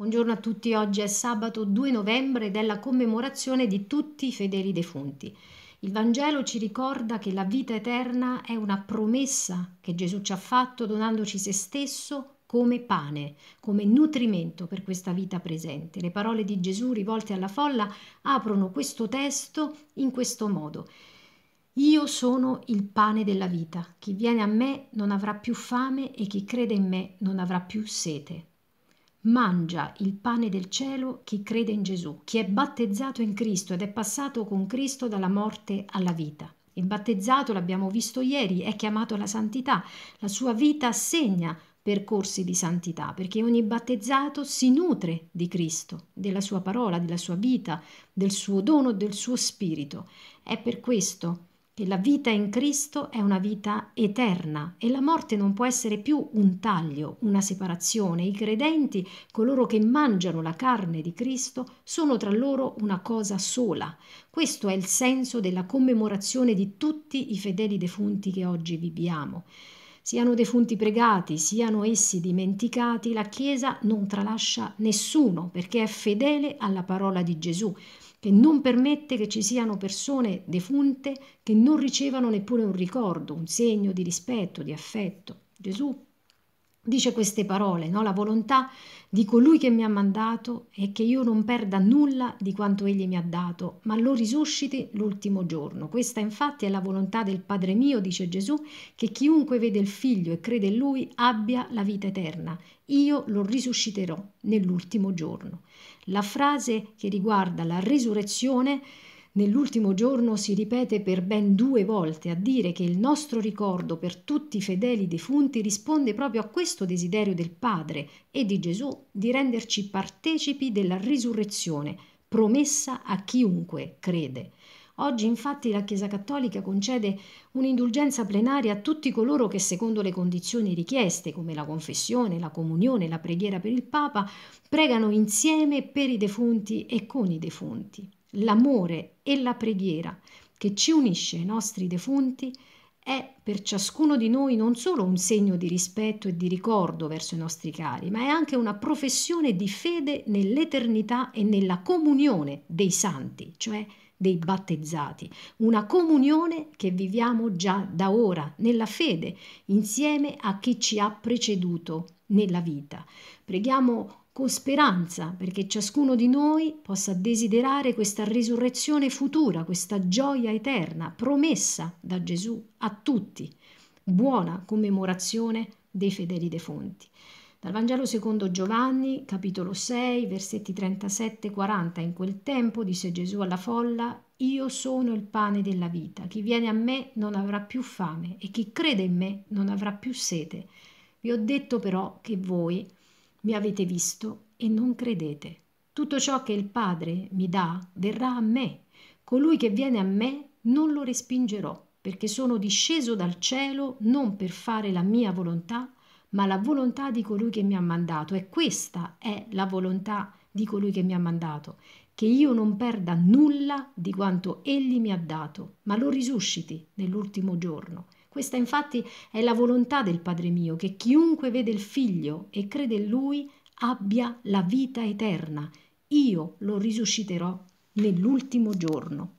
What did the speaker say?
Buongiorno a tutti, oggi è sabato 2 novembre della commemorazione di tutti i fedeli defunti. Il Vangelo ci ricorda che la vita eterna è una promessa che Gesù ci ha fatto donandoci se stesso come pane, come nutrimento per questa vita presente. Le parole di Gesù rivolte alla folla aprono questo testo in questo modo. Io sono il pane della vita. Chi viene a me non avrà più fame e chi crede in me non avrà più sete mangia il pane del cielo chi crede in Gesù, chi è battezzato in Cristo ed è passato con Cristo dalla morte alla vita. Il battezzato, l'abbiamo visto ieri, è chiamato alla santità, la sua vita segna percorsi di santità, perché ogni battezzato si nutre di Cristo, della sua parola, della sua vita, del suo dono, del suo spirito. È per questo che che la vita in Cristo è una vita eterna e la morte non può essere più un taglio, una separazione. I credenti, coloro che mangiano la carne di Cristo, sono tra loro una cosa sola. Questo è il senso della commemorazione di tutti i fedeli defunti che oggi viviamo. Siano defunti pregati, siano essi dimenticati, la Chiesa non tralascia nessuno perché è fedele alla parola di Gesù che non permette che ci siano persone defunte che non ricevano neppure un ricordo, un segno di rispetto, di affetto. Gesù dice queste parole, no? la volontà di colui che mi ha mandato è che io non perda nulla di quanto egli mi ha dato, ma lo risusciti l'ultimo giorno. Questa infatti è la volontà del Padre mio, dice Gesù, che chiunque vede il Figlio e crede in lui abbia la vita eterna. Io lo risusciterò nell'ultimo giorno. La frase che riguarda la risurrezione nell'ultimo giorno si ripete per ben due volte a dire che il nostro ricordo per tutti i fedeli defunti risponde proprio a questo desiderio del Padre e di Gesù di renderci partecipi della risurrezione, promessa a chiunque crede. Oggi infatti la Chiesa Cattolica concede un'indulgenza plenaria a tutti coloro che secondo le condizioni richieste, come la confessione, la comunione, la preghiera per il Papa, pregano insieme per i defunti e con i defunti l'amore e la preghiera che ci unisce ai nostri defunti è per ciascuno di noi non solo un segno di rispetto e di ricordo verso i nostri cari, ma è anche una professione di fede nell'eternità e nella comunione dei santi, cioè dei battezzati, una comunione che viviamo già da ora nella fede, insieme a chi ci ha preceduto nella vita. Preghiamo con speranza perché ciascuno di noi possa desiderare questa risurrezione futura, questa gioia eterna promessa da Gesù a tutti, buona commemorazione dei fedeli defunti. Dal Vangelo secondo Giovanni, capitolo 6, versetti 37-40, in quel tempo disse Gesù alla folla, io sono il pane della vita, chi viene a me non avrà più fame e chi crede in me non avrà più sete. Vi ho detto però che voi mi avete visto e non credete. Tutto ciò che il Padre mi dà verrà a me. Colui che viene a me non lo respingerò, perché sono disceso dal cielo non per fare la mia volontà, ma la volontà di colui che mi ha mandato. E questa è la volontà di colui che mi ha mandato, che io non perda nulla di quanto egli mi ha dato, ma lo risusciti nell'ultimo giorno. Questa infatti è la volontà del Padre mio, che chiunque vede il Figlio e crede in Lui abbia la vita eterna. Io lo risusciterò nell'ultimo giorno.